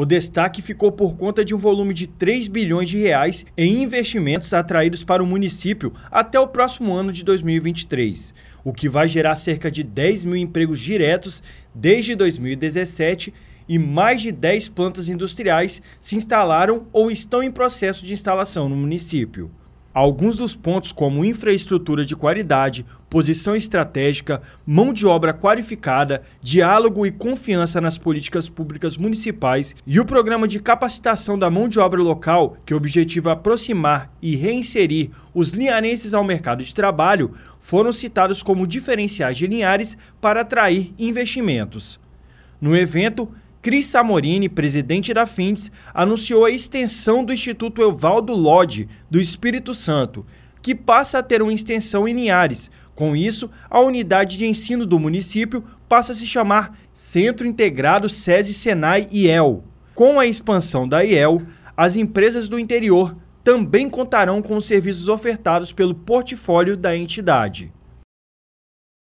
O destaque ficou por conta de um volume de 3 bilhões de reais em investimentos atraídos para o município até o próximo ano de 2023, o que vai gerar cerca de 10 mil empregos diretos desde 2017 e mais de 10 plantas industriais se instalaram ou estão em processo de instalação no município. Alguns dos pontos, como infraestrutura de qualidade, posição estratégica, mão de obra qualificada, diálogo e confiança nas políticas públicas municipais e o programa de capacitação da mão de obra local, que objetiva aproximar e reinserir os linharenses ao mercado de trabalho, foram citados como diferenciais de Linhares para atrair investimentos. No evento, Cris Samorini, presidente da FINDES, anunciou a extensão do Instituto Evaldo Lodge, do Espírito Santo, que passa a ter uma extensão em Linhares. Com isso, a unidade de ensino do município passa a se chamar Centro Integrado SESI Senai IEL. Com a expansão da IEL, as empresas do interior também contarão com os serviços ofertados pelo portfólio da entidade.